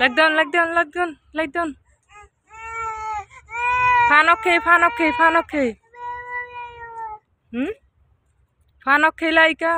light down light down light down light down fun অক্ষে fun অক্ষে fun অক্ষে হুম ফান অক্ষে লাইকা